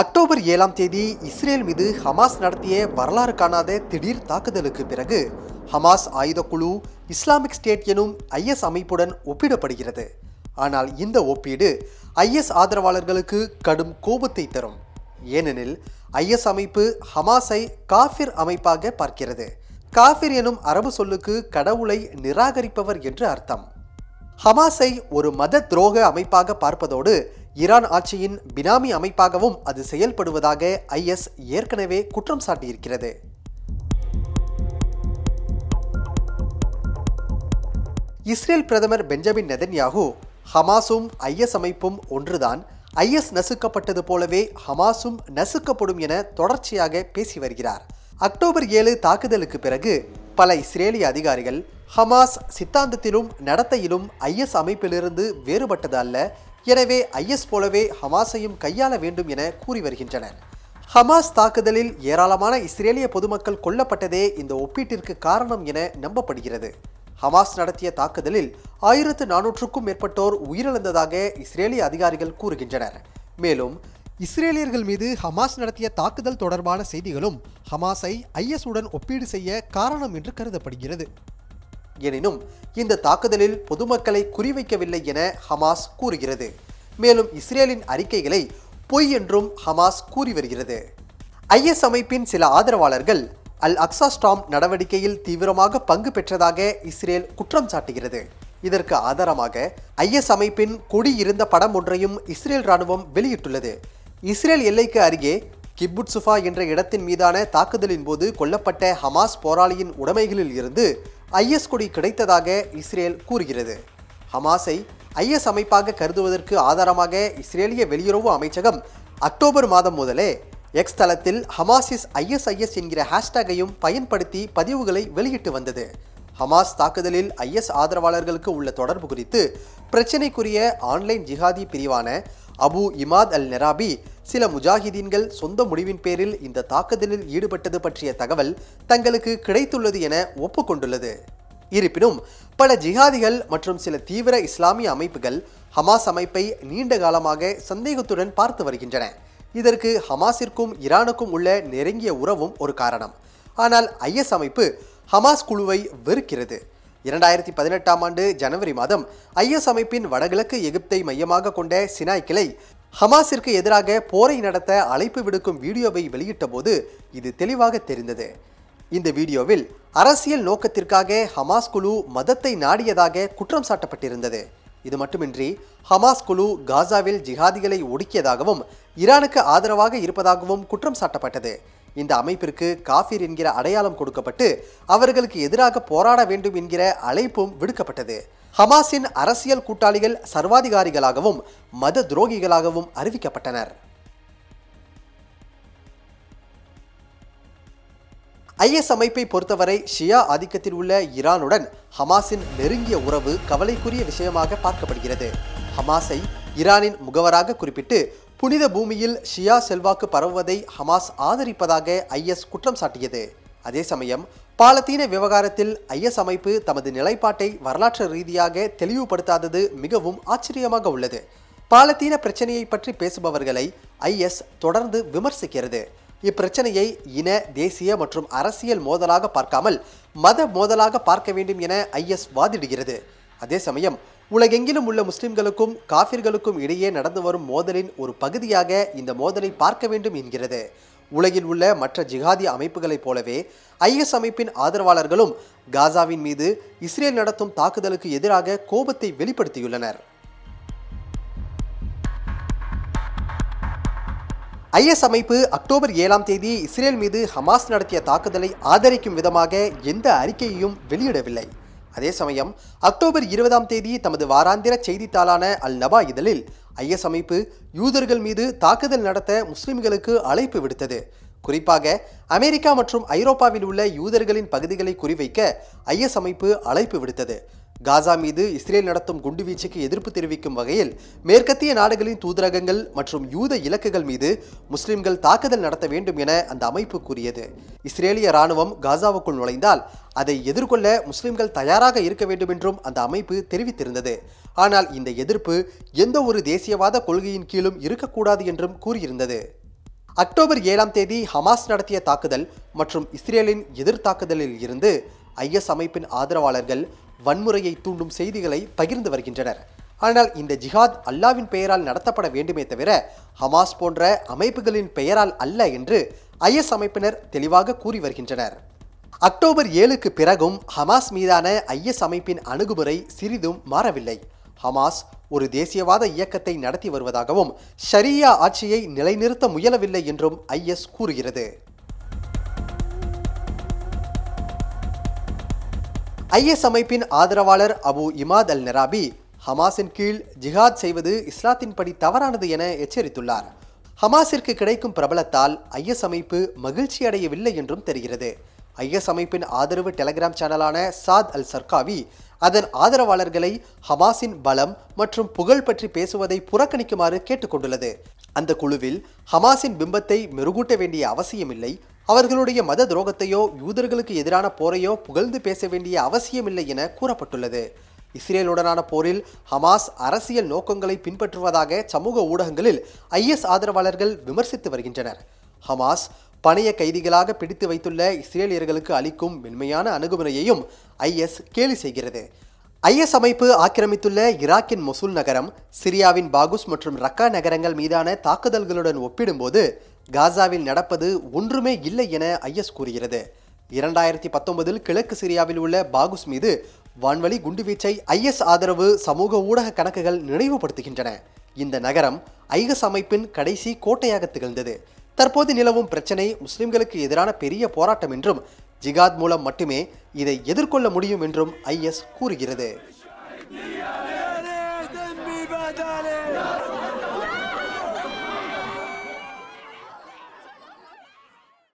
October ஏழாம் தேதி Israel மீது ஹமாஸ் நடத்திய வரலாறு காணாத திடீர் தாக்குதலுக்கு பிறகு ஹமாஸ் ஆயுதக்குழு இஸ்லாமிக் ஸ்டேட் எனும் ஐஎஸ் அமைப்புடன் ஒப்பிடப்படுகிறது ஆனால் இந்த ஒப்பீடு ஐஎஸ் ஆதரவாளர்களுக்கு கடும் கோபத்தை தரும் ஏனெனில் ஐஎஸ் அமைப்பு ஹமாஸை காஃபிர் அமைப்பாக பார்க்கிறது காஃபிர் எனும் அரபு சொல்லுக்கு கடவுளை நிராகரிப்பவர் என்று அர்த்தம் ஹமாஸை ஒரு மத துரோக அமைப்பாக பார்ப்பதோடு ஈரான் ஆட்சியின் பினாமி அமைப்பாகவும் அது செயல்படுவதாக ஐஎஸ் ஏற்கனவே குற்றம் சாட்டியிருக்கிறது இஸ்ரேல் பிரதமர் பெஞ்சமின் நெதன்யாகு ஹமாஸும் ஐஎஸ் அமைப்பும் ஒன்றுதான் ஐஎஸ் நசுக்கப்பட்டது போலவே ஹமாஸும் நசுக்கப்படும் என தொடர்ச்சியாக பேசி வருகிறார் அக்டோபர் ஏழு தாக்குதலுக்கு பிறகு பல இஸ்ரேலிய அதிகாரிகள் ஹமாஸ் சித்தாந்தத்திலும் நடத்தையிலும் ஐஎஸ் அமைப்பிலிருந்து வேறுபட்டது அல்ல எனவே ஐஎஸ் போலவே ஹமாஸையும் கையாள வேண்டும் என கூறி வருகின்றனர் ஹமாஸ் தாக்குதலில் ஏராளமான இஸ்ரேலிய பொதுமக்கள் கொல்லப்பட்டதே இந்த ஒப்பீட்டிற்கு காரணம் என நம்பப்படுகிறது ஹமாஸ் நடத்திய தாக்குதலில் ஆயிரத்து நானூற்றுக்கும் மேற்பட்டோர் உயிரிழந்ததாக இஸ்ரேலிய அதிகாரிகள் கூறுகின்றனர் மேலும் இஸ்ரேலியர்கள் மீது ஹமாஸ் நடத்திய தாக்குதல் தொடர்பான செய்திகளும் ஹமாஸை ஐஎஸ் உடன் ஒப்பீடு செய்ய காரணம் என்று கருதப்படுகிறது எனினும் இந்த தாக்குதலில் பொதுமக்களை குறிவைக்கவில்லை என ஹமாஸ் கூறுகிறது மேலும் இஸ்ரேலின் அறிக்கைகளை பொய் என்றும் ஹமாஸ் கூறி வருகிறது ஐஎஸ் அமைப்பின் சில ஆதரவாளர்கள் அல் அக்ஸா ஸ்டாம் நடவடிக்கையில் தீவிரமாக பங்கு பெற்றதாக இஸ்ரேல் குற்றம் சாட்டுகிறது இதற்கு ஆதாரமாக ஐஎஸ் அமைப்பின் கொடி இருந்த படம் ஒன்றையும் இஸ்ரேல் ராணுவம் வெளியிட்டுள்ளது இஸ்ரேல் எல்லைக்கு அருகே சுஃபா என்ற இடத்தின் மீதான தாக்குதலின் போது கொல்லப்பட்ட ஹமாஸ் போராளியின் உடைமைகளில் இருந்து ஐஎஸ் கொடி கிடைத்ததாக இஸ்ரேல் கூறுகிறது ஹமாஸை ஐஎஸ் அமைப்பாக கருதுவதற்கு ஆதாரமாக இஸ்ரேலிய வெளியுறவு அமைச்சகம் அக்டோபர் மாதம் முதலே எக்ஸ் தளத்தில் ஹமாசிஸ் ஐஎஸ்ஐஎஸ் என்கிற ஹேஷ்டேகையும் பயன்படுத்தி பதிவுகளை வெளியிட்டு வந்தது ஹமாஸ் தாக்குதலில் ஐஎஸ் ஆதரவாளர்களுக்கு உள்ள தொடர்பு குறித்து பிரச்சினைக்குரிய ஆன்லைன் ஜிஹாதி பிரிவான அபு இமாத் அல் நெராபி சில முஜாஹிதீன்கள் சொந்த முடிவின் பேரில் இந்த தாக்குதலில் ஈடுபட்டது பற்றிய தகவல் தங்களுக்கு கிடைத்துள்ளது என ஒப்புக்கொண்டுள்ளது இருப்பினும் பல ஜிஹாதிகள் மற்றும் சில தீவிர இஸ்லாமிய அமைப்புகள் ஹமாஸ் அமைப்பை நீண்ட காலமாக சந்தேகத்துடன் பார்த்து வருகின்றன இதற்கு ஹமாஸிற்கும் ஈரானுக்கும் உள்ள நெருங்கிய உறவும் ஒரு காரணம் ஆனால் ஐஎஸ் அமைப்பு ஹமாஸ் குழுவை வெறுக்கிறது இரண்டாயிரத்தி பதினெட்டாம் ஆண்டு ஜனவரி மாதம் ஐஎஸ் அமைப்பின் வடகிழக்கு எகிப்தை மையமாக கொண்ட சினாய் கிளை ஹமாஸிற்கு எதிராக போரை நடத்த அழைப்பு விடுக்கும் வீடியோவை வெளியிட்ட போது இது தெளிவாக தெரிந்தது இந்த வீடியோவில் அரசியல் நோக்கத்திற்காக ஹமாஸ் குழு மதத்தை நாடியதாக குற்றம் சாட்டப்பட்டிருந்தது இது மட்டுமின்றி ஹமாஸ் குழு காசாவில் ஜிஹாதிகளை ஒடுக்கியதாகவும் ஈரானுக்கு ஆதரவாக இருப்பதாகவும் குற்றம் சாட்டப்பட்டது இந்த அமைப்பிற்கு காஃபிர் என்கிற அடையாளம் கொடுக்கப்பட்டு அவர்களுக்கு எதிராக போராட வேண்டும் என்கிற அழைப்பும் விடுக்கப்பட்டது ஹமாஸின் அரசியல் கூட்டாளிகள் சர்வாதிகாரிகளாகவும் மத துரோகிகளாகவும் அறிவிக்கப்பட்டனர் ஐஎஸ் அமைப்பை பொறுத்தவரை ஷியா ஆதிக்கத்தில் உள்ள ஈரானுடன் ஹமாஸின் நெருங்கிய உறவு கவலைக்குரிய விஷயமாக பார்க்கப்படுகிறது ஹமாஸை ஈரானின் முகவராக குறிப்பிட்டு புனித பூமியில் ஷியா செல்வாக்கு பரவுவதை ஹமாஸ் ஆதரிப்பதாக ஐஎஸ் குற்றம் சாட்டியது அதே சமயம் பாலத்தீன விவகாரத்தில் ஐஎஸ் அமைப்பு தமது நிலைப்பாட்டை வரலாற்று ரீதியாக தெளிவுபடுத்தாதது மிகவும் ஆச்சரியமாக உள்ளது பாலத்தீன பிரச்சனையை பற்றி பேசுபவர்களை ஐஎஸ் தொடர்ந்து விமர்சிக்கிறது இப்பிரச்சனையை இன தேசிய மற்றும் அரசியல் மோதலாக பார்க்காமல் மத மோதலாக பார்க்க வேண்டும் என ஐஎஸ் வாதிடுகிறது அதே சமயம் உலகெங்கிலும் உள்ள முஸ்லிம்களுக்கும் காபிர்களுக்கும் இடையே நடந்து வரும் மோதலின் ஒரு பகுதியாக இந்த மோதலை பார்க்க வேண்டும் என்கிறது உலகில் உள்ள மற்ற ஜிகாதி அமைப்புகளைப் போலவே ஐஎஸ் அமைப்பின் ஆதரவாளர்களும் காசாவின் மீது இஸ்ரேல் நடத்தும் தாக்குதலுக்கு எதிராக கோபத்தை வெளிப்படுத்தியுள்ளனர் ஐஎஸ் அமைப்பு அக்டோபர் ஏழாம் தேதி இஸ்ரேல் மீது ஹமாஸ் நடத்திய தாக்குதலை ஆதரிக்கும் விதமாக எந்த அறிக்கையையும் வெளியிடவில்லை அதே சமயம் அக்டோபர் இருபதாம் தேதி தமது வாராந்திர செய்தித்தாளான அல் நபா இதழில் ஐஎஸ் அமைப்பு யூதர்கள் மீது தாக்குதல் நடத்த முஸ்லிம்களுக்கு அழைப்பு விடுத்தது குறிப்பாக அமெரிக்கா மற்றும் ஐரோப்பாவில் உள்ள யூதர்களின் பகுதிகளை குறிவைக்க ஐஎஸ் அமைப்பு அழைப்பு விடுத்தது காசா மீது இஸ்ரேல் நடத்தும் குண்டுவீச்சுக்கு எதிர்ப்பு தெரிவிக்கும் வகையில் மேற்கத்திய நாடுகளின் தூதரகங்கள் மற்றும் யூத இலக்குகள் மீது முஸ்லிம்கள் தாக்குதல் நடத்த வேண்டும் என அந்த அமைப்பு கூறியது இஸ்ரேலிய ராணுவம் காசாவுக்குள் நுழைந்தால் அதை எதிர்கொள்ள முஸ்லிம்கள் தயாராக இருக்க வேண்டும் என்றும் அந்த அமைப்பு தெரிவித்திருந்தது ஆனால் இந்த எதிர்ப்பு எந்த ஒரு தேசியவாத கொள்கையின் கீழும் இருக்கக்கூடாது என்றும் கூறியிருந்தது அக்டோபர் ஏழாம் தேதி ஹமாஸ் நடத்திய தாக்குதல் மற்றும் இஸ்ரேலின் எதிர்த்தாக்குதலில் இருந்து ஐஎஸ் அமைப்பின் ஆதரவாளர்கள் வன்முறையை தூண்டும் செய்திகளை பகிர்ந்து வருகின்றனர் ஆனால் இந்த ஜிஹாத் அல்லாவின் பெயரால் நடத்தப்பட வேண்டுமே தவிர ஹமாஸ் போன்ற அமைப்புகளின் பெயரால் அல்ல என்று ஐஎஸ் அமைப்பினர் தெளிவாக கூறி வருகின்றனர் அக்டோபர் ஏழுக்கு பிறகும் ஹமாஸ் மீதான ஐஎஸ் அமைப்பின் அணுகுமுறை சிறிதும் மாறவில்லை ஹமாஸ் ஒரு தேசியவாத இயக்கத்தை நடத்தி வருவதாகவும் ஷரியா ஆட்சியை நிலைநிறுத்த முயலவில்லை என்றும் ஐஎஸ் கூறுகிறது ஐஎஸ் அமைப்பின் ஆதரவாளர் அபு இமாத் அல் நெராபி ஹமாஸின் கீழ் ஜிஹாத் செய்வது இஸ்லாத்தின்படி தவறானது என எச்சரித்துள்ளார் ஹமாஸிற்கு கிடைக்கும் பிரபலத்தால் ஐஎஸ் அமைப்பு மகிழ்ச்சி அடையவில்லை என்றும் தெரிகிறது ஐஎஸ் அமைப்பின் ஆதரவு டெலகிராம் சேனலான சாத் அல் சர்காவி அதன் ஆதரவாளர்களை ஹமாஸின் பலம் மற்றும் புகழ் பற்றி பேசுவதை புறக்கணிக்குமாறு கேட்டுக்கொண்டுள்ளது அந்த குழுவில் ஹமாஸின் பிம்பத்தை மெருகூட்ட வேண்டிய அவசியமில்லை அவர்களுடைய மத துரோகத்தையோ யூதர்களுக்கு எதிரான போரையோ புகழ்ந்து பேச வேண்டிய அவசியமில்லை என கூறப்பட்டுள்ளது இஸ்ரேலுடனான போரில் ஹமாஸ் அரசியல் நோக்கங்களை பின்பற்றுவதாக சமூக ஊடகங்களில் ஐஎஸ் ஆதரவாளர்கள் விமர்சித்து வருகின்றனர் ஹமாஸ் பணைய கைதிகளாக பிடித்து வைத்துள்ள இஸ்ரேலியர்களுக்கு அளிக்கும் மென்மையான அணுகுமுறையையும் ஐஎஸ் கேலி செய்கிறது ஐஎஸ் அமைப்பு ஆக்கிரமித்துள்ள ஈராக்கின் மொசூல் நகரம் சிரியாவின் பாகுஸ் மற்றும் ரக்கா நகரங்கள் மீதான தாக்குதல்களுடன் ஒப்பிடும்போது காசாவில் நடப்பது ஒன்றுமே இல்லை என ஐஎஸ் கூறுகிறது இரண்டாயிரத்தி பத்தொன்பதில் கிழக்கு சிரியாவில் உள்ள பாகுஸ் மீது வான்வழி குண்டுவீச்சை ஐஎஸ் ஆதரவு சமூக ஊடக கணக்குகள் நினைவுபடுத்துகின்றன இந்த நகரம் ஐஎஸ் அமைப்பின் கடைசி கோட்டையாக திகழ்ந்தது தற்போது நிலவும் பிரச்சனை முஸ்லிம்களுக்கு எதிரான பெரிய போராட்டம் என்றும் ஜிகாத் மூலம் மட்டுமே இதை எதிர்கொள்ள முடியும் என்றும் ஐஎஸ் கூறுகிறது